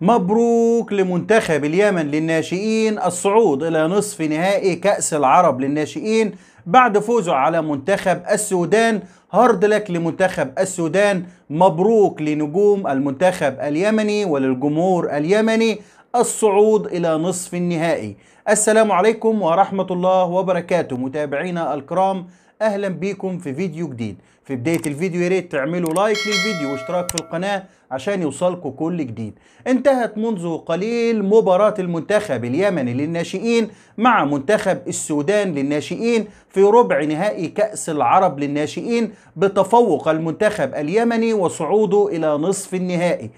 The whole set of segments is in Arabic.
مبروك لمنتخب اليمن للناشئين الصعود إلى نصف نهائي كأس العرب للناشئين بعد فوزه على منتخب السودان هارد لك لمنتخب السودان مبروك لنجوم المنتخب اليمني وللجمهور اليمني الصعود إلى نصف النهائي السلام عليكم ورحمة الله وبركاته متابعينا الكرام أهلا بيكم في فيديو جديد في بداية الفيديو يا ريت تعملوا لايك للفيديو واشتراك في القناة عشان يوصلكوا كل جديد انتهت منذ قليل مباراة المنتخب اليمني للناشئين مع منتخب السودان للناشئين في ربع نهائي كأس العرب للناشئين بتفوق المنتخب اليمني وصعوده إلى نصف النهائي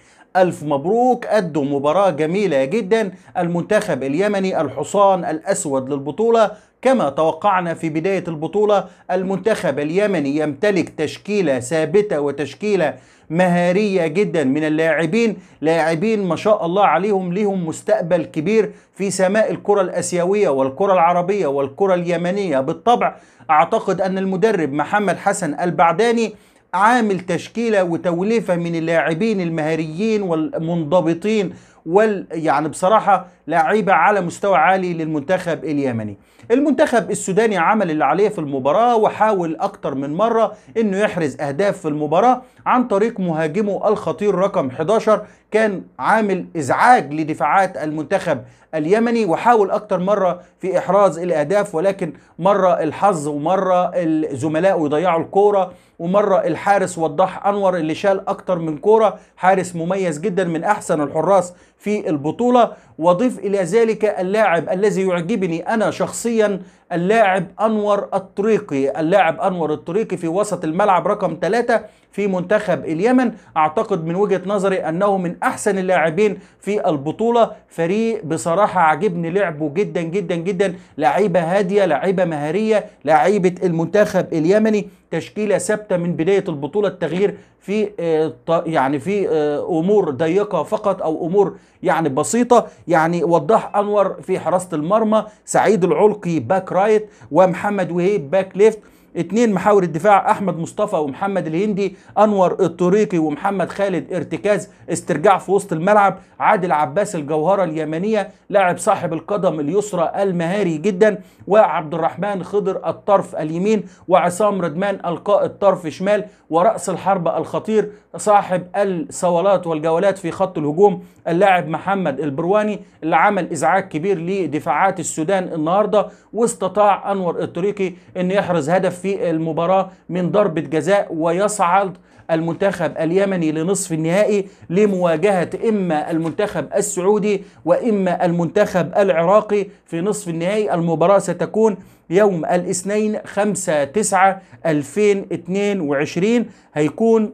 ألف مبروك أدوا مباراة جميلة جدا المنتخب اليمني الحصان الأسود للبطولة كما توقعنا في بداية البطولة المنتخب اليمني يمتلك تشكيلة ثابتة وتشكيلة مهارية جدا من اللاعبين لاعبين ما شاء الله عليهم لهم مستقبل كبير في سماء الكرة الأسيوية والكرة العربية والكرة اليمنية بالطبع أعتقد أن المدرب محمد حسن البعداني عامل تشكيلة وتوليفة من اللاعبين المهاريين والمنضبطين وال يعني بصراحة لاعيبه على مستوى عالي للمنتخب اليمني المنتخب السوداني عمل اللي عليه في المباراه وحاول اكتر من مره انه يحرز اهداف في المباراه عن طريق مهاجمه الخطير رقم 11 كان عامل ازعاج لدفاعات المنتخب اليمني وحاول اكتر مره في احراز الاهداف ولكن مره الحظ ومره الزملاء يضيعوا الكوره ومره الحارس وضح انور اللي شال اكتر من كوره حارس مميز جدا من احسن الحراس في البطوله وضيف إلى ذلك اللاعب الذي يعجبني أنا شخصيا اللاعب أنور الطريقي اللاعب أنور الطريقي في وسط الملعب رقم ثلاثة في منتخب اليمن اعتقد من وجهه نظري انه من احسن اللاعبين في البطوله فريق بصراحه عجبني لعبه جدا جدا جدا لعيبه هاديه لعيبه مهاريه لعيبه المنتخب اليمني تشكيله ثابته من بدايه البطوله التغيير في آه، يعني في آه، امور ضيقه فقط او امور يعني بسيطه يعني وضح انور في حراسه المرمى سعيد العلقي باك رايت ومحمد وهيب باك ليفت اتنين محاور الدفاع احمد مصطفى ومحمد الهندي انور الطريقي ومحمد خالد ارتكاز استرجاع في وسط الملعب عادل عباس الجوهره اليمنيه لاعب صاحب القدم اليسرى المهاري جدا وعبد الرحمن خضر الطرف اليمين وعصام ردمان القاء الطرف شمال وراس الحربه الخطير صاحب الصولات والجولات في خط الهجوم اللاعب محمد البرواني اللي عمل ازعاج كبير لدفاعات السودان النهارده واستطاع انور الطريقي ان يحرز هدف في في المباراة من ضربة جزاء ويصعد المنتخب اليمني لنصف النهائي لمواجهة إما المنتخب السعودي وإما المنتخب العراقي في نصف النهائي المباراة ستكون يوم الاثنين 5 9 2022 هيكون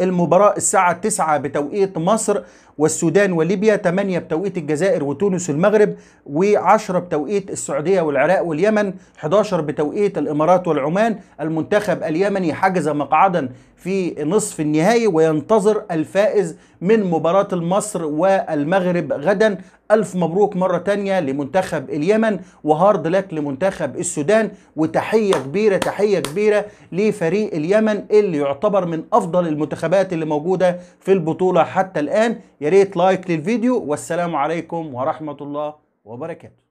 المباراة الساعة 9 بتوقيت مصر والسودان وليبيا 8 بتوقيت الجزائر وتونس والمغرب و10 بتوقيت السعودية والعراق واليمن 11 بتوقيت الإمارات والعمان المنتخب اليمني حجز مقعدا في نصف النهائي وينتظر الفائز من مباراة المصر والمغرب غدا ألف مبروك مرة تانية لمنتخب اليمن وهارد لك لمنتخب السودان وتحية كبيرة تحية كبيرة لفريق اليمن اللي يعتبر من أفضل المنتخبات اللي موجودة في البطولة حتى الآن يا ريت لايك للفيديو والسلام عليكم ورحمة الله وبركاته